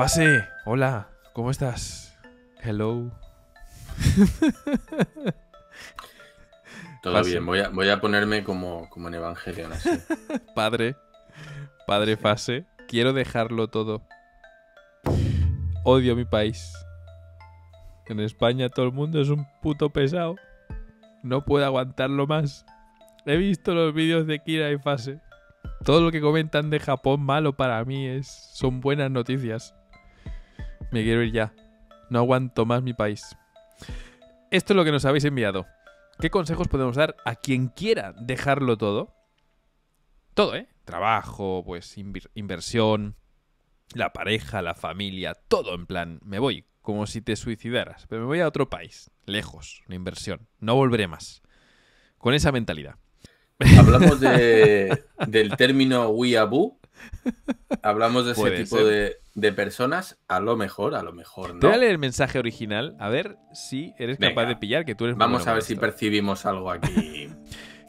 Fase, hola, ¿cómo estás? Hello. Todo bien, voy a, ponerme como, como en Evangelion. padre, padre Fase, quiero dejarlo todo. Odio mi país. En España todo el mundo es un puto pesado. No puedo aguantarlo más. He visto los vídeos de Kira y Fase. Todo lo que comentan de Japón malo para mí es son buenas noticias. Me quiero ir ya. No aguanto más mi país. Esto es lo que nos habéis enviado. ¿Qué consejos podemos dar a quien quiera dejarlo todo? Todo, ¿eh? Trabajo, pues inversión, la pareja, la familia, todo en plan, me voy, como si te suicidaras, pero me voy a otro país, lejos, una inversión, no volveré más. Con esa mentalidad. Hablamos de, del término weeaboo. Hablamos de ese tipo de, de personas, a lo mejor, a lo mejor no. Te el mensaje original, a ver si eres capaz de pillar que tú eres Vamos a ver si percibimos algo aquí.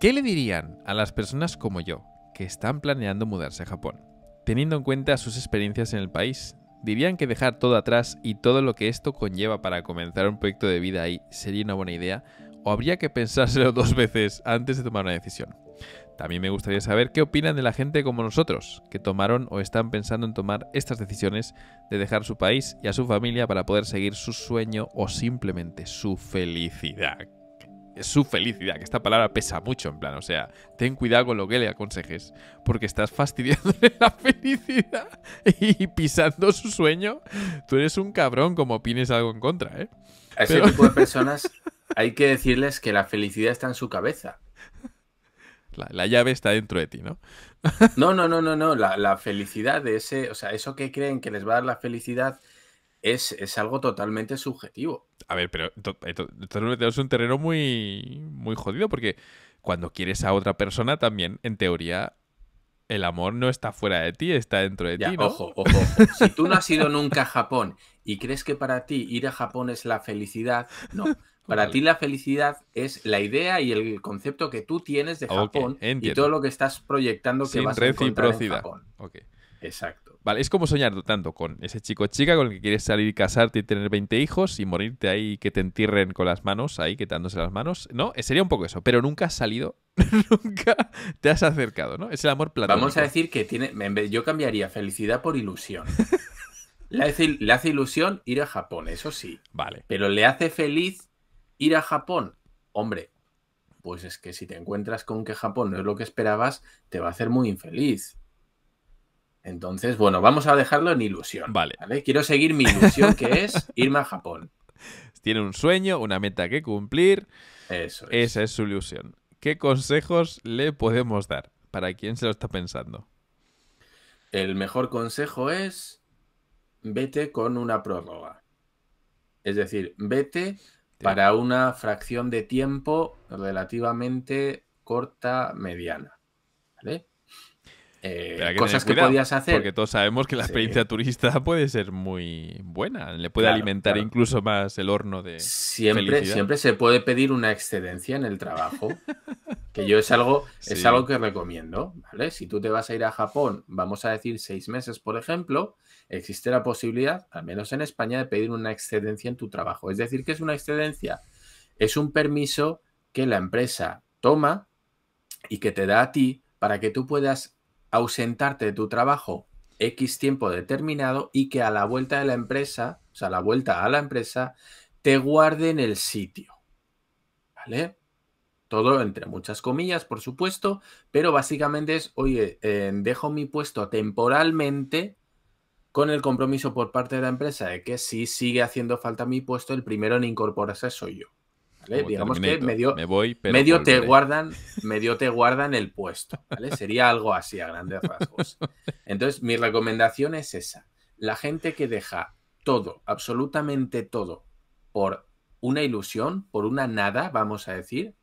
¿Qué le dirían a las personas como yo que están planeando mudarse a Japón? Teniendo en cuenta sus experiencias en el país, dirían que dejar todo atrás y todo lo que esto conlleva para comenzar un proyecto de vida ahí sería una buena idea o habría que pensárselo dos veces antes de tomar una decisión. También me gustaría saber qué opinan de la gente como nosotros, que tomaron o están pensando en tomar estas decisiones de dejar su país y a su familia para poder seguir su sueño o simplemente su felicidad. Su felicidad, que esta palabra pesa mucho, en plan, o sea, ten cuidado con lo que le aconsejes, porque estás fastidiándole la felicidad y pisando su sueño. Tú eres un cabrón como opines algo en contra, ¿eh? A ese tipo de personas hay que decirles que la felicidad está en su cabeza. La, llave está dentro de ti, ¿no? No, no, no, no, no. La, la, felicidad de ese, o sea, eso que creen que les va a dar la felicidad es, algo totalmente subjetivo. A ver, pero eh, esto es un terreno muy, muy jodido porque cuando quieres a otra persona también, en teoría, el amor no está fuera de ti, está dentro de ti. ojo, ojo. Si tú no has ido nunca a Japón y crees que para ti ir a Japón es la felicidad, no. Para ti la felicidad es la idea y el concepto que tú tienes de ah, Japón y todo lo que estás proyectando que vas a encontrar en Japón. Exacto. Vale, es como soñar tanto con ese chico chica con el que quieres salir, y casarte y tener 20 hijos y morirte ahí que te entierren con las manos, ahí quitándose las manos, ¿no? Eh, sería un poco eso, pero nunca has salido, nunca te has acercado, ¿no? Es el amor platónico. Vamos a decir que tiene, yo cambiaría felicidad por ilusión. le hace ilusión ir a Japón, eso sí. Vale. Pero le hace feliz Ir a Japón, hombre, pues es que si te encuentras con que Japón no es lo que esperabas, te va a hacer muy infeliz. Entonces, bueno, vamos a dejarlo en ilusión. Vale. Quiero seguir mi ilusión, que es irme a Japón. Tiene un sueño, una meta que cumplir. Eso es. Esa es su ilusión. ¿Qué consejos le podemos dar? ¿Para quién se lo está pensando? El mejor consejo es vete con una prórroga. Es decir, vete para una fracción de tiempo relativamente corta, mediana. ¿vale? Eh, cosas que podías hacer. Porque todos sabemos que la experiencia turista puede ser muy buena, le puede alimentar incluso más el horno de. Siempre, siempre se puede pedir una excedencia en el trabajo. que yo es algo, es algo que recomiendo. Si tú te vas a ir a Japón, vamos a decir seis meses, por ejemplo, existe la posibilidad, al menos en España, de pedir una excedencia en tu trabajo. Es decir, que es una excedencia? Es un permiso que la empresa toma y que te da a ti para que tú puedas ausentarte de tu trabajo X tiempo determinado y que a la vuelta de la empresa, o sea, a la vuelta a la empresa, te guarden el sitio. ¿Vale? Todo entre muchas comillas, por supuesto, pero básicamente es, oye, eh, dejo mi puesto temporalmente con el compromiso por parte de la empresa de que si sigue haciendo falta mi puesto, el primero en incorporarse soy yo. Digamos que medio, voy, medio te guardan, medio te guardan el puesto, Sería algo así a grandes rasgos. Entonces, mi recomendación es esa. La gente que deja todo, absolutamente todo, por una ilusión, por una nada, vamos a decir,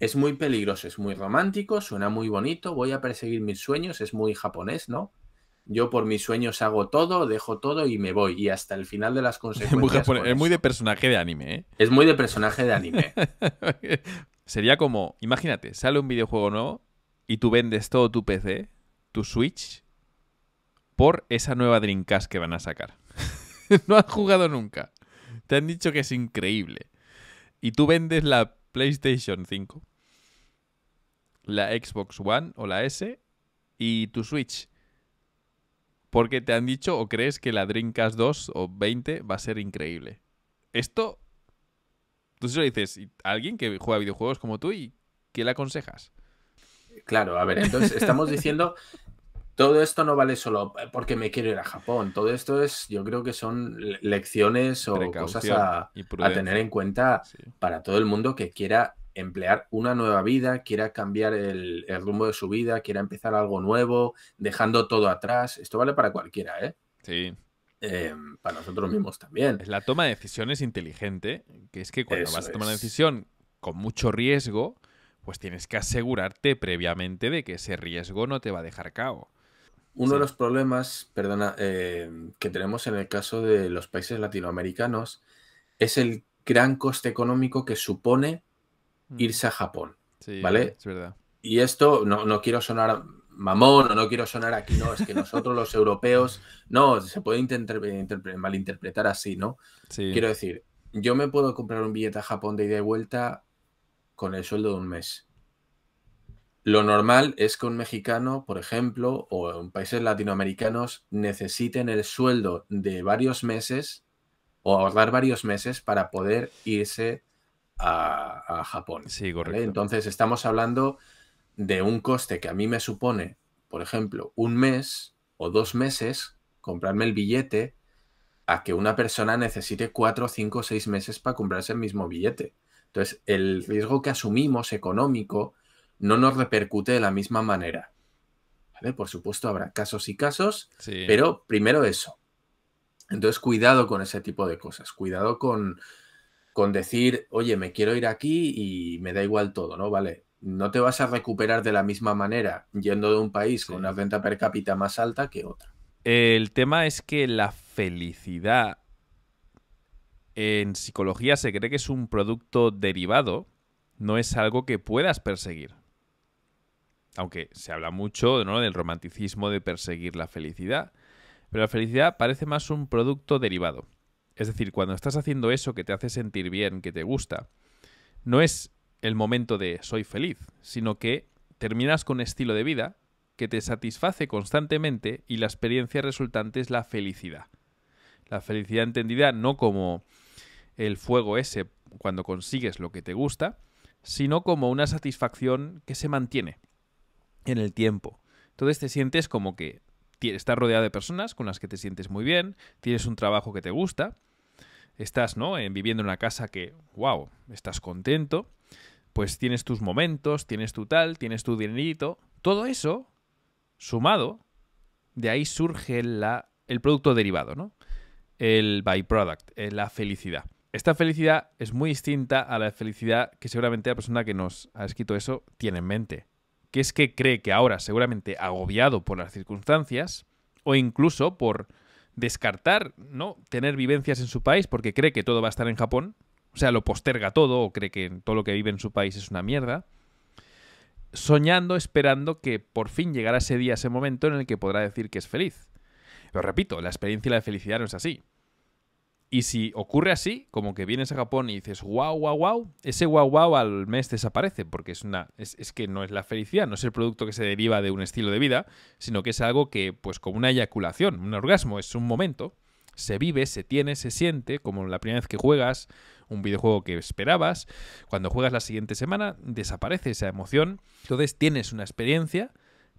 es muy peligroso, es muy romántico, suena muy bonito, voy a perseguir mis sueños, es muy japonés, ¿no? yo por mis sueños hago todo, dejo todo y me voy. Y hasta el final de las consecuencias. es muy pues de personaje de anime, ¿eh? Es muy de personaje de anime. Sería como, imagínate, sale un videojuego nuevo y tú vendes todo tu PC, tu Switch, por esa nueva Dreamcast que van a sacar. no has jugado nunca. Te han dicho que es increíble. Y tú vendes la PlayStation 5, la Xbox One o la S y tu Switch porque te han dicho o crees que la Dreamcast 2 o 20 va a ser increíble. Esto, tú lo dices alguien que juega videojuegos como tú y ¿qué le aconsejas? Claro, a ver, entonces estamos diciendo, todo esto no vale solo porque me quiero ir a Japón, todo esto es, yo creo que son lecciones o cosas a, tener en cuenta para todo el mundo que quiera emplear una nueva vida, quiera cambiar el, rumbo de su vida, quiera empezar algo nuevo, dejando todo atrás. Esto vale para cualquiera, ¿eh? Sí. Em, para nosotros mismos también. Es la toma de decisiones inteligente, que es que cuando vas a tomar una decisión con mucho riesgo, pues tienes que asegurarte previamente de que ese riesgo no te va a dejar cabo. Uno de los problemas, perdona, em, que tenemos en el caso de los países latinoamericanos es el gran coste económico que supone irse a Japón. ¿Vale? Es verdad. Y esto no, quiero sonar mamón o no quiero sonar aquí, no, es que nosotros los europeos, no, se puede malinterpretar así, ¿no? Quiero decir, yo me puedo comprar un billete a Japón de ida y vuelta con el sueldo de un mes. Lo normal es que un mexicano, por ejemplo, o en países latinoamericanos necesiten el sueldo de varios meses o ahorrar varios meses para poder irse a, Japón. Sí, correcto. Entonces estamos hablando de un coste que a mí me supone, por ejemplo, un mes o dos meses comprarme el billete a que una persona necesite cuatro, cinco, seis meses para comprarse el mismo billete. Entonces, el riesgo que asumimos económico no nos repercute de la misma manera. Por supuesto, habrá casos y casos, pero primero eso. Entonces, cuidado con ese tipo de cosas, cuidado con con decir, oye, me quiero ir aquí y me da igual todo, ¿no? Vale, no te vas a recuperar de la misma manera yendo de un país con una renta per cápita más alta que otra. El tema es que la felicidad en psicología se cree que es un producto derivado, no es algo que puedas perseguir. Aunque se habla mucho ¿no? del romanticismo de perseguir la felicidad, pero la felicidad parece más un producto derivado. Es decir, cuando estás haciendo eso que te hace sentir bien, que te gusta, no es el momento de soy feliz, sino que terminas con un estilo de vida que te satisface constantemente y la experiencia resultante es la felicidad. La felicidad entendida no como el fuego ese cuando consigues lo que te gusta, sino como una satisfacción que se mantiene en el tiempo. Entonces te sientes como que estás rodeado de personas con las que te sientes muy bien, tienes un trabajo que te gusta estás, ¿no? En, eh, viviendo en una casa que, wow, estás contento, pues tienes tus momentos, tienes tu tal, tienes tu dinerito, todo eso sumado, de ahí surge la, el producto derivado, ¿no? El byproduct, eh, la felicidad. Esta felicidad es muy distinta a la felicidad que seguramente la persona que nos ha escrito eso tiene en mente, que es que cree que ahora, seguramente agobiado por las circunstancias, o incluso por descartar, ¿no? Tener vivencias en su país porque cree que todo va a estar en Japón. O sea, lo posterga todo o cree que todo lo que vive en su país es una mierda. Soñando, esperando que por fin llegará ese día, ese momento en el que podrá decir que es feliz. Lo repito, la experiencia de la felicidad no es así. Y si ocurre así, como que vienes a Japón y dices wow, wow, wow, ese wow, wow al mes desaparece, porque es, una, es, es, que no es la felicidad, no es el producto que se deriva de un estilo de vida, sino que es algo que, pues como una eyaculación, un orgasmo, es un momento, se vive, se tiene, se siente, como la primera vez que juegas un videojuego que esperabas, cuando juegas la siguiente semana desaparece esa emoción, entonces tienes una experiencia,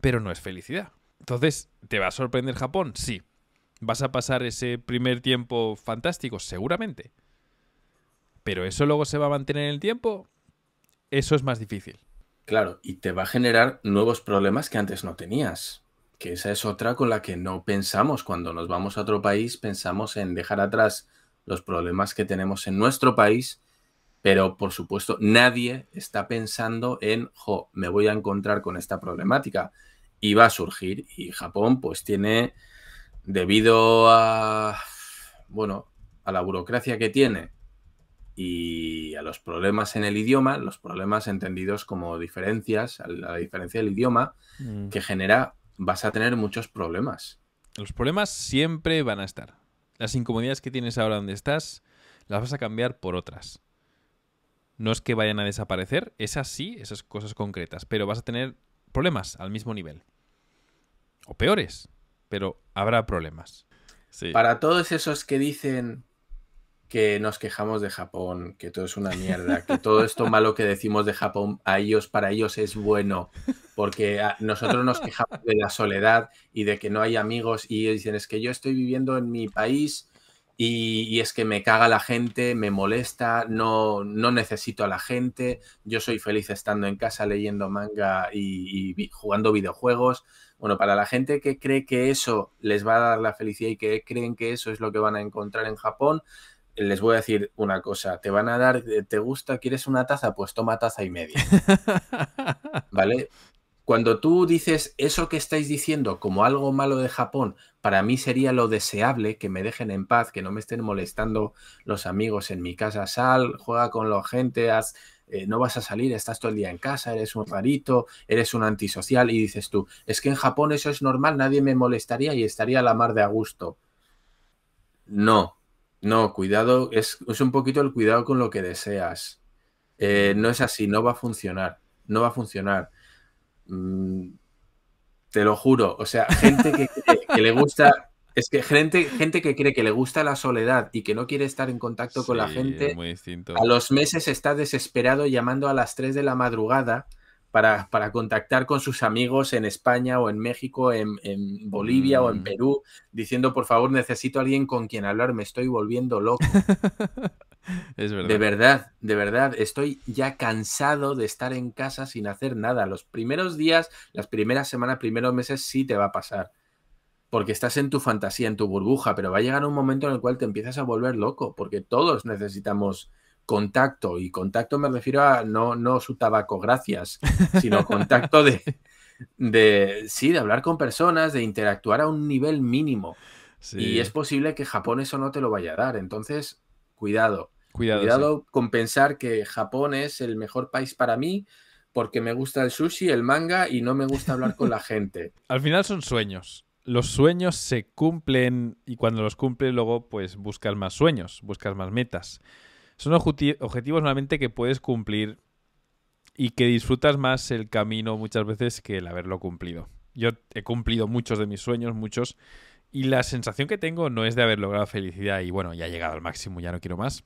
pero no es felicidad. Entonces, ¿te va a sorprender Japón? Sí, vas a pasar ese primer tiempo fantástico, seguramente. Pero eso luego se va a mantener en el tiempo, eso es más difícil. Claro, y te va a generar nuevos problemas que antes no tenías. Que esa es otra con la que no pensamos. Cuando nos vamos a otro país, pensamos en dejar atrás los problemas que tenemos en nuestro país, pero por supuesto nadie está pensando en, jo, me voy a encontrar con esta problemática. Y va a surgir. Y Japón pues tiene debido a, bueno, a la burocracia que tiene y a los problemas en el idioma, los problemas entendidos como diferencias, a la diferencia del idioma mm. que genera, vas a tener muchos problemas. Los problemas siempre van a estar. Las incomodidades que tienes ahora donde estás, las vas a cambiar por otras. No es que vayan a desaparecer, esas sí, esas cosas concretas, pero vas a tener problemas al mismo nivel. O peores, pero habrá problemas. Para todos esos que dicen que nos quejamos de Japón, que todo es una mierda, que todo esto malo que decimos de Japón a ellos, para ellos es bueno, porque nosotros nos quejamos de la soledad y de que no hay amigos y dicen es que yo estoy viviendo en mi país y, es que me caga la gente, me molesta, no, no necesito a la gente, yo soy feliz estando en casa leyendo manga y jugando videojuegos, bueno, para la gente que cree que eso les va a dar la felicidad y que creen que eso es lo que van a encontrar en Japón, les voy a decir una cosa, te van a dar, ¿te gusta? ¿Quieres una taza? Pues toma taza y media. ¿Vale? Cuando tú dices eso que estáis diciendo como algo malo de Japón, para mí sería lo deseable que me dejen en paz, que no me estén molestando los amigos en mi casa. Sal, juega con la gente, haz eh, no vas a salir, estás todo el día en casa, eres un rarito, eres un antisocial y dices tú, es que en Japón eso es normal, nadie me molestaría y estaría a la mar de a gusto. No, no, cuidado, es, un poquito el cuidado con lo que deseas. Eh, mm. no es así, no va a funcionar, no va a funcionar. Mm, te lo juro, o sea, gente que le gusta es que gente, gente que cree que le gusta la soledad y que no quiere estar en contacto con la gente, a los meses está desesperado llamando a las 3 de la madrugada para, contactar con sus amigos en España o en México, en, Bolivia o en mm. Perú, diciendo, por favor, necesito a alguien con quien hablar, me estoy volviendo loco. es verdad. De verdad, de verdad, estoy ya cansado de estar en casa sin hacer nada. Los primeros días, las primeras semanas, primeros meses sí te va a pasar porque estás en tu fantasía, en tu burbuja, pero va a llegar un momento en el cual te empiezas a volver loco, porque todos necesitamos contacto, y contacto me refiero a no, no su tabaco, gracias, sino contacto de, de, sí, de hablar con personas, de interactuar a un nivel mínimo. Y es posible que Japón eso no te lo vaya a dar, entonces, cuidado. Cuidado, con pensar que Japón es el mejor país para mí, porque me gusta el sushi, el manga y no me gusta hablar con la gente. Al final son sueños los sueños se cumplen y cuando los cumples luego pues buscas más sueños, buscas más metas. Son objetivos normalmente que puedes cumplir y que disfrutas más el camino muchas veces que el haberlo cumplido. Yo he cumplido muchos de mis sueños, muchos, y la sensación que tengo no es de haber logrado felicidad y bueno, ya he llegado al máximo, ya no quiero más,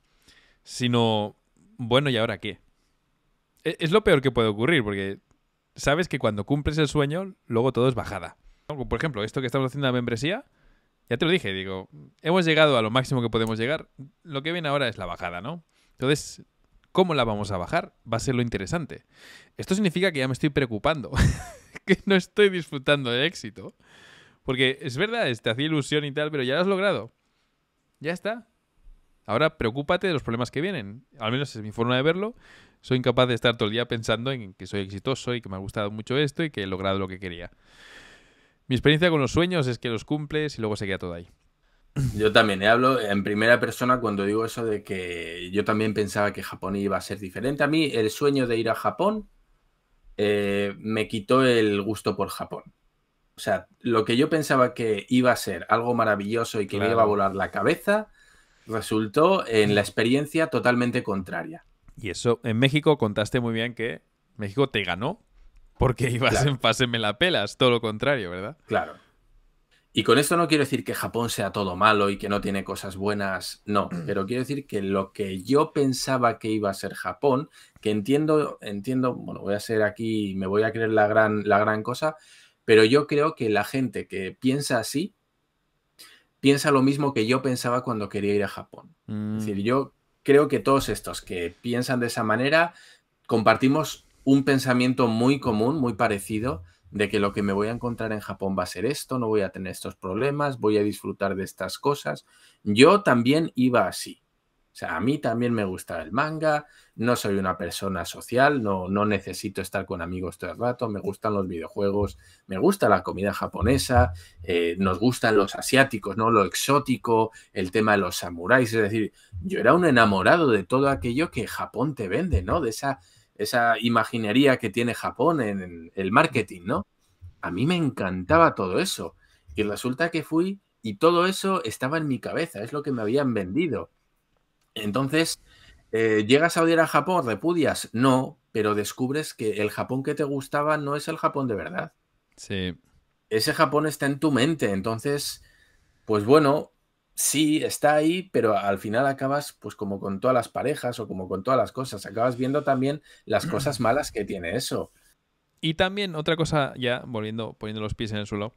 sino, bueno, ¿y ahora qué? E-, es lo peor que puede ocurrir porque sabes que cuando cumples el sueño, luego todo es bajada. Por ejemplo, esto que estamos haciendo de membresía, ya te lo dije, digo, hemos llegado a lo máximo que podemos llegar. Lo que viene ahora es la bajada, ¿no? Entonces, ¿cómo la vamos a bajar? Va a ser lo interesante. Esto significa que ya me estoy preocupando, que no estoy disfrutando de éxito. Porque es verdad, te hacía ilusión y tal, pero ya lo has logrado. Ya está. Ahora preocúpate de los problemas que vienen. Al menos es mi forma de verlo. Soy incapaz de estar todo el día pensando en que soy exitoso y que me ha gustado mucho esto y que he logrado lo que quería. Mi experiencia con los sueños es que los cumples y luego se queda todo ahí. Yo también eh, hablo en primera persona cuando digo eso de que yo también pensaba que Japón iba a ser diferente. A mí el sueño de ir a Japón eh, me quitó el gusto por Japón. O sea, lo que yo pensaba que iba a ser algo maravilloso y que me iba a volar la cabeza, resultó en la experiencia totalmente contraria. Y eso, en México contaste muy bien que México te ganó porque ibas en la pelas, todo lo contrario, ¿verdad? Claro. Y con esto no quiero decir que Japón sea todo malo y que no tiene cosas buenas, no, mm. pero quiero decir que lo que yo pensaba que iba a ser Japón, que entiendo, entiendo, bueno, voy a ser aquí, me voy a creer la gran, la gran cosa, pero yo creo que la gente que piensa así, piensa lo mismo que yo pensaba cuando quería ir a Japón. Es mm. decir, yo creo que todos estos que piensan de esa manera, compartimos un pensamiento muy común, muy parecido, de que lo que me voy a encontrar en Japón va a ser esto, no voy a tener estos problemas, voy a disfrutar de estas cosas. Yo también iba así. O sea, a mí también me gusta el manga, no soy una persona social, no, no necesito estar con amigos todo el rato, me gustan los videojuegos, me gusta la comida japonesa, eh, nos gustan los asiáticos, ¿no? Lo exótico, el tema de los samuráis, es decir, yo era un enamorado de todo aquello que Japón te vende, ¿no? De esa esa imaginería que tiene Japón en, el marketing, ¿no? A mí me encantaba todo eso. Y resulta que fui y todo eso estaba en mi cabeza, es lo que me habían vendido. Entonces, eh, ¿llegas a odiar a Japón? ¿Repudias? No, pero descubres que el Japón que te gustaba no es el Japón de verdad. Sí. Ese Japón está en tu mente, entonces, pues bueno, sí, está ahí, pero al final acabas, pues como con todas las parejas o como con todas las cosas, acabas viendo también las cosas malas que tiene eso. Y también otra cosa, ya volviendo, poniendo los pies en el suelo,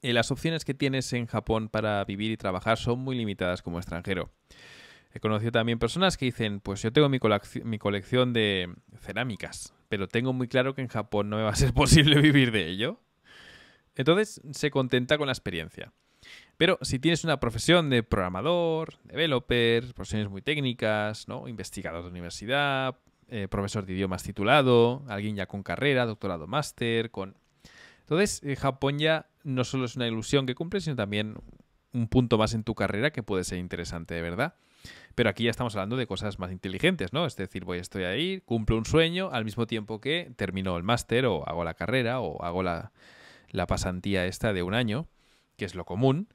eh, las opciones que tienes en Japón para vivir y trabajar son muy limitadas como extranjero. He conocido también personas que dicen, pues yo tengo mi, mi colección de cerámicas, pero tengo muy claro que en Japón no me va a ser posible vivir de ello. Entonces se contenta con la experiencia. Pero si tienes una profesión de programador, developer, profesiones muy técnicas, investigador de universidad, eh, profesor de idiomas titulado, alguien ya con carrera, doctorado, máster, con... Entonces, eh, Japón ya no solo es una ilusión que cumples, sino también un punto más en tu carrera que puede ser interesante de verdad. Pero aquí ya estamos hablando de cosas más inteligentes, ¿no? Es decir, voy, estoy ahí, cumplo un sueño al mismo tiempo que termino el máster o hago la carrera o hago la pasantía esta de un año, que es lo común.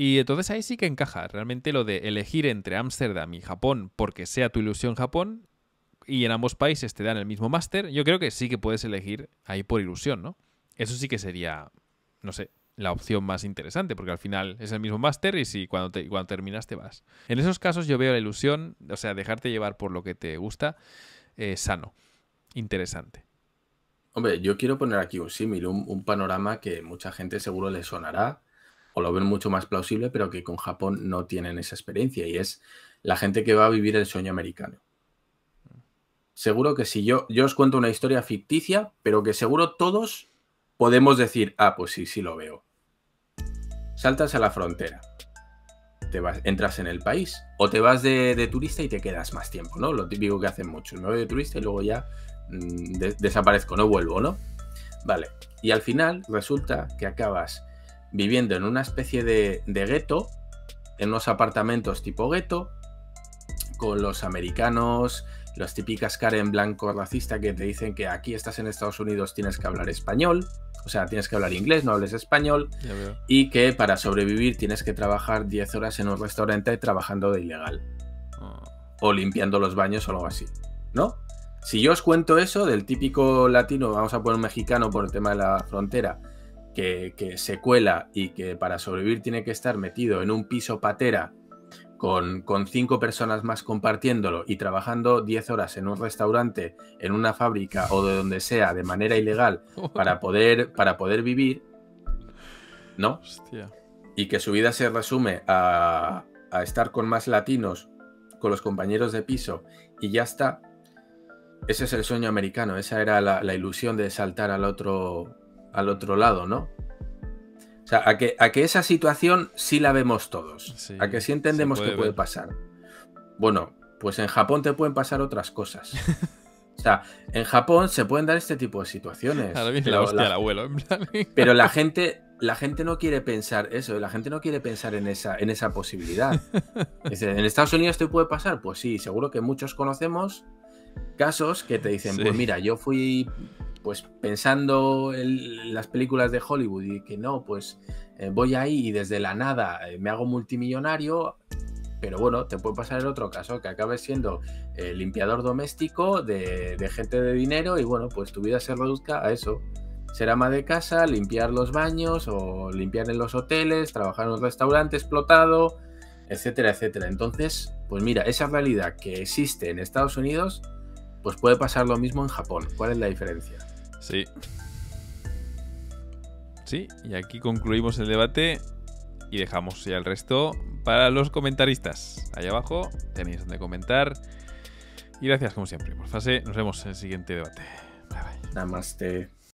Y entonces ahí sí que encaja. Realmente lo de elegir entre Ámsterdam y Japón porque sea tu ilusión Japón y en ambos países te dan el mismo máster, yo creo que sí que puedes elegir ahí por ilusión, ¿no? Eso sí que sería, no sé, la opción más interesante, porque al final es el mismo máster y si cuando, te, cuando terminas te vas. En esos casos yo veo la ilusión, o sea, dejarte llevar por lo que te gusta, eh, sano, interesante. Hombre, yo quiero poner aquí un símil, un, un panorama que mucha gente seguro le sonará o lo ven mucho más plausible, pero que con Japón no tienen esa experiencia y es la gente que va a vivir el sueño americano. Seguro que si yo, yo os cuento una historia ficticia, pero que seguro todos podemos decir, ah, pues sí, sí lo veo. Saltas a la frontera, te vas, entras en el país o te vas de, turista y te quedas más tiempo, ¿no? Lo típico que hacen muchos, me voy de turista y luego ya mm, desaparezco, no vuelvo, ¿no? Vale, y al final resulta que acabas viviendo en una especie de, de gueto, en unos apartamentos tipo gueto, con los americanos, las típicas en blanco racista que te dicen que aquí estás en Estados Unidos tienes que hablar español, o sea, tienes que hablar inglés, no hables español, y que para sobrevivir tienes que trabajar 10 horas en un restaurante trabajando de ilegal, ah. o limpiando los baños o algo así, ¿no? Si yo os cuento eso del típico latino, vamos a poner un mexicano por el tema de la frontera, que, se cuela y que para sobrevivir tiene que estar metido en un piso patera con, cinco personas más compartiéndolo y trabajando diez horas en un restaurante, en una fábrica o de donde sea de manera ilegal para poder, para poder vivir, ¿no? Y que su vida se resume a, estar con más latinos, con los compañeros de piso y ya está. Ese es el sueño americano, esa era la ilusión de saltar al otro, al otro lado, ¿no? O sea, a que, a que esa situación sí la vemos todos, a que sí entendemos que puede pasar. Bueno, pues en Japón te pueden pasar otras cosas. O sea, en Japón se pueden dar este tipo de situaciones. Ahora la hostia abuelo. En plan. Pero la gente, la gente no quiere pensar eso, la gente no quiere pensar en esa, en esa posibilidad. ¿En Estados Unidos te puede pasar? Pues sí, seguro que muchos conocemos casos que te dicen, pues mira, yo fui pues pensando en las películas de Hollywood y que no, pues eh, voy ahí y desde la nada eh, me hago multimillonario, pero bueno, te puede pasar el otro caso, que acabes siendo el eh, limpiador doméstico de, de, gente de dinero y bueno, pues tu vida se reduzca a eso. Ser ama de casa, limpiar los baños o limpiar en los hoteles, trabajar en un restaurante explotado, etcétera, etcétera. Entonces, pues mira, esa realidad que existe en Estados Unidos, pues puede pasar lo mismo en Japón. ¿Cuál es la diferencia? Sí. Sí, y aquí concluimos el debate y dejamos ya el resto para los comentaristas. ahí abajo tenéis donde comentar. Y gracias como siempre por fase. Nos vemos en el siguiente debate. Bye bye. Namaste.